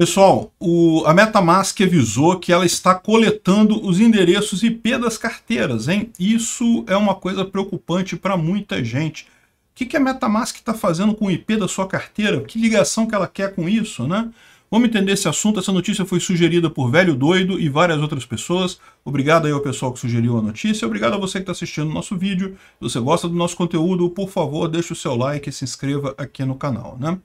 Pessoal, o, a Metamask avisou que ela está coletando os endereços IP das carteiras, hein? Isso é uma coisa preocupante para muita gente. O que, que a Metamask está fazendo com o IP da sua carteira? Que ligação que ela quer com isso, né? Vamos entender esse assunto. Essa notícia foi sugerida por Velho Doido e várias outras pessoas. Obrigado aí ao pessoal que sugeriu a notícia. Obrigado a você que está assistindo o nosso vídeo. Se você gosta do nosso conteúdo, por favor, deixe o seu like e se inscreva aqui no canal, né?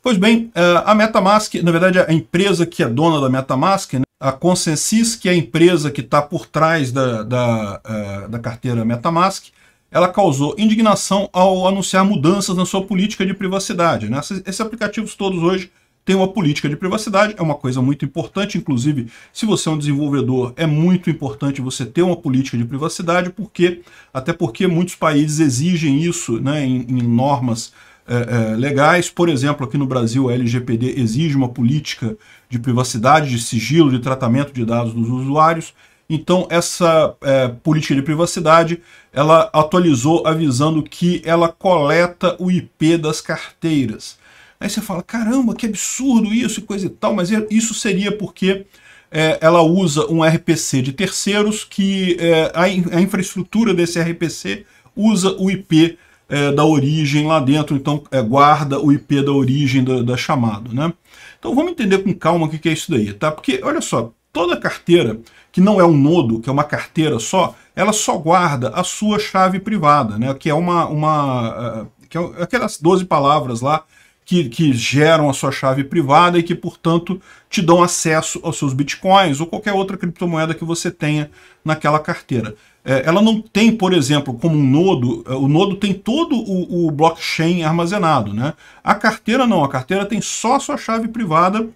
Pois bem, é, a MetaMask, na verdade, é a empresa que é dona da MetaMask, né? a Consensys, que é a empresa que está por trás da, da, é, da carteira MetaMask, ela causou indignação ao anunciar mudanças na sua política de privacidade. Né? Esses aplicativos todos hoje têm uma política de privacidade, é uma coisa muito importante, inclusive, se você é um desenvolvedor, é muito importante você ter uma política de privacidade, porque até porque muitos países exigem isso né, em, em normas é, é, legais. Por exemplo, aqui no Brasil, a LGPD exige uma política de privacidade, de sigilo, de tratamento de dados dos usuários. Então, essa é, política de privacidade, ela atualizou avisando que ela coleta o IP das carteiras. Aí você fala, caramba, que absurdo isso e coisa e tal, mas isso seria porque é, ela usa um RPC de terceiros que é, a, in a infraestrutura desse RPC usa o IP é, da origem lá dentro, então é, guarda o IP da origem da, da chamada. Né? Então vamos entender com calma o que, é isso daí, tá? Porque, olha só, toda carteira, que não é um nodo, que é uma carteira só, ela só guarda a sua chave privada, né? que é uma... uma é, que é aquelas 12 palavras lá que, que, geram a sua chave privada e que, portanto, te dão acesso aos seus bitcoins ou qualquer outra criptomoeda que você tenha naquela carteira. É, ela não tem, por exemplo, como um nodo, é, o nodo tem todo o, o, blockchain armazenado, né? A carteira não, a carteira tem só a sua chave privada.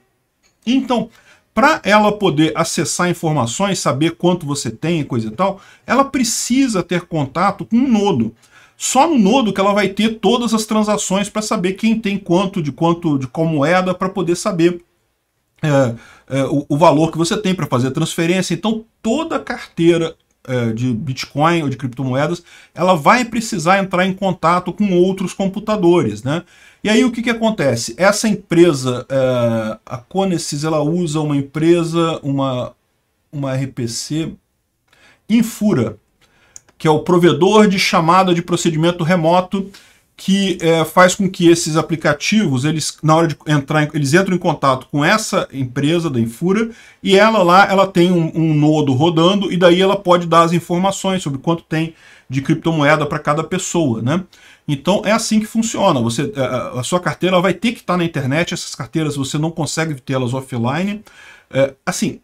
Então, para ela poder acessar informações, saber quanto você tem e coisa e tal, ela precisa ter contato com um nodo. Só no nodo que ela vai ter todas as transações para saber quem tem quanto, de quanto, de qual moeda, para poder saber é, é, o, o valor que você tem para fazer a transferência. Então, toda a carteira é, de Bitcoin ou de criptomoedas, ela vai precisar entrar em contato com outros computadores, né? E aí o que, que acontece? Essa empresa, é, a Conesys, ela usa uma empresa, uma, uma RPC, Infura, que é o provedor de chamada de procedimento remoto que é, faz com que esses aplicativos, eles na hora de entrar, eles entram em contato com essa empresa da Infura e ela lá, ela tem um, um nodo rodando e daí ela pode dar as informações sobre quanto tem de criptomoeda para cada pessoa, né? Então é assim que funciona. Você, a, é, é, a sua carteira vai ter que estar tá na internet. Essas carteiras você não consegue tê-las offline. É, assim,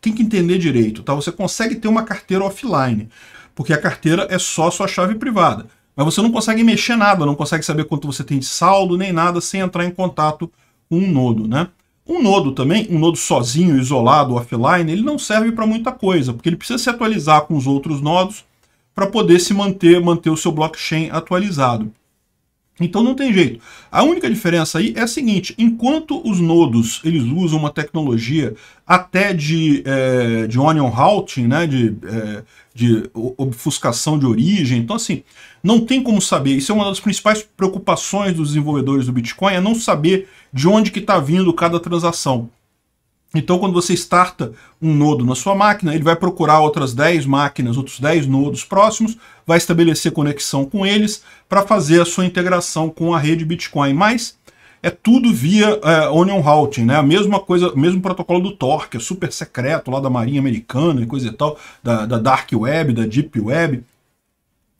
tem que entender direito, tá? Você consegue ter uma carteira offline, porque a carteira é só sua chave privada. Mas você não consegue mexer nada, não consegue saber quanto você tem de saldo nem nada sem entrar em contato com um nodo, né? Um nodo também, um nodo sozinho, isolado, offline, ele não serve para muita coisa, porque ele precisa se atualizar com os outros nodos para poder se manter, manter o seu blockchain atualizado. Então não tem jeito. A única diferença aí é a seguinte, enquanto os nodos eles usam uma tecnologia até de, é, de onion routing, né, de, é, de obfuscação de origem, então assim, não tem como saber, isso é uma das principais preocupações dos desenvolvedores do Bitcoin, é não saber de onde que está vindo cada transação. Então, quando você starta um nodo na sua máquina, ele vai procurar outras 10 máquinas, outros 10 nodos próximos, vai estabelecer conexão com eles para fazer a sua integração com a rede Bitcoin. Mas é tudo via é, Onion Routing, né? A mesma coisa, mesmo protocolo do Tor, que é super secreto lá da Marinha Americana e coisa e tal, da, da Dark Web, da Deep Web.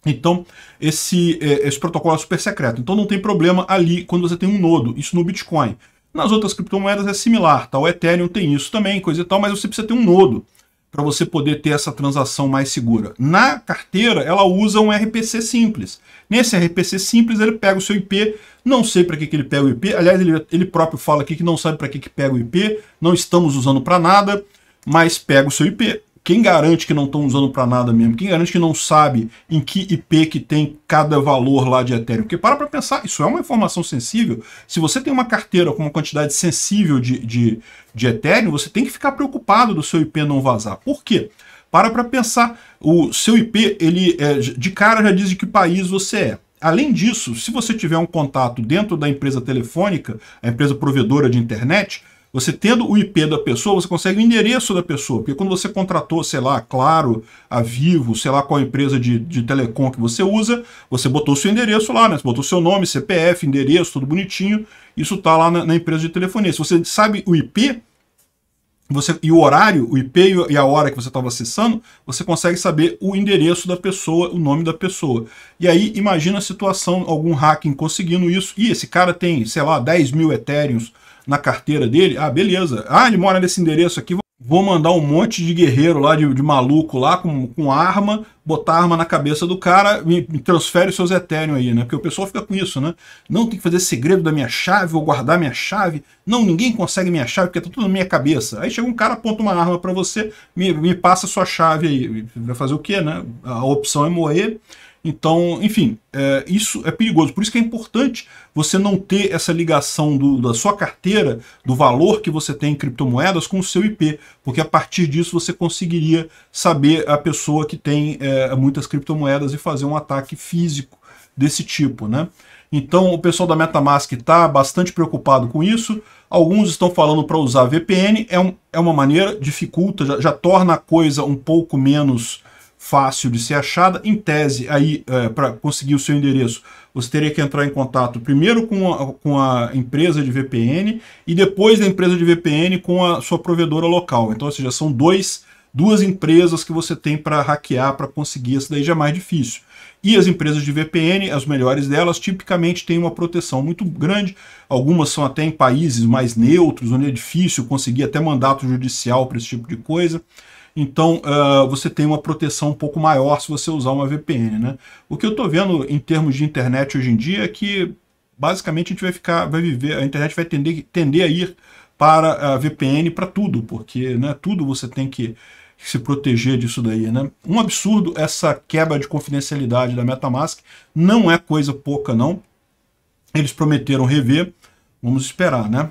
Então, esse, eh, esse protocolo é super secreto. Então, não tem problema ali quando você tem um nodo, isso no Bitcoin. Nas outras criptomoedas é similar, tá? O Ethereum tem isso também, coisa e tal, mas você precisa ter um nodo para você poder ter essa transação mais segura. Na carteira, ela usa um RPC simples. Nesse RPC simples, ele pega o seu IP, não sei para que, que ele pega o IP, aliás, ele, ele próprio fala aqui que não sabe para que, que pega o IP, não estamos usando para nada, mas pega o seu IP, quem garante que não estão usando para nada mesmo? Quem garante que não sabe em que IP que tem cada valor lá de Ethereum? Porque para para pensar, isso é uma informação sensível. Se você tem uma carteira com uma quantidade sensível de, de, de Ethereum, você tem que ficar preocupado do seu IP não vazar. Por quê? Para para pensar, o seu IP, ele é, de cara já diz de que país você é. Além disso, se você tiver um contato dentro da empresa telefônica, a empresa provedora de internet, você tendo o IP da pessoa, você consegue o endereço da pessoa. Porque quando você contratou, sei lá, Claro, a Vivo, sei lá qual empresa de, de telecom que você usa, você botou o seu endereço lá, né? Você botou seu nome, CPF, endereço, tudo bonitinho. Isso está lá na, na empresa de telefonia. Se você sabe o IP, você, e o horário, o IP e a hora que você estava acessando, você consegue saber o endereço da pessoa, o nome da pessoa. E aí, imagina a situação, algum hacking conseguindo isso, e esse cara tem, sei lá, 10 mil Ethereum na carteira dele, ah, beleza, ah, ele mora nesse endereço aqui, vou mandar um monte de guerreiro lá, de, de maluco lá, com, com arma, botar arma na cabeça do cara e, e transfere seus Ethereum aí, né? Porque o pessoal fica com isso, né? Não tem que fazer segredo da minha chave ou guardar minha chave. Não, ninguém consegue minha chave porque tá tudo na minha cabeça. Aí chega um cara, aponta uma arma para você, me, me passa sua chave aí. Vai fazer o quê, né? A opção é morrer. Então, enfim, é, isso é perigoso. Por isso que é importante você não ter essa ligação do, da sua carteira, do valor que você tem em criptomoedas com o seu IP, porque a partir disso você conseguiria saber a pessoa que tem é, muitas criptomoedas e fazer um ataque físico desse tipo, né? Então o pessoal da Metamask está bastante preocupado com isso. Alguns estão falando para usar VPN, é, um, é uma maneira, dificulta, já, já torna a coisa um pouco menos fácil de ser achada. Em tese, aí é, para conseguir o seu endereço, você teria que entrar em contato primeiro com a, com a empresa de VPN e depois da empresa de VPN com a sua provedora local. Então, ou seja, são dois, duas empresas que você tem para hackear, para conseguir, isso daí já é mais difícil. E as empresas de VPN, as melhores delas, tipicamente têm uma proteção muito grande. Algumas são até em países mais neutros, onde é difícil conseguir até mandato judicial para esse tipo de coisa. Então uh, você tem uma proteção um pouco maior se você usar uma VPN. Né? O que eu estou vendo em termos de internet hoje em dia é que basicamente a gente vai ficar, vai viver, a internet vai tender, tender a ir para a VPN para tudo, porque né, tudo você tem que se proteger disso daí, né? Um absurdo essa quebra de confidencialidade da MetaMask, não é coisa pouca não. Eles prometeram rever, vamos esperar, né?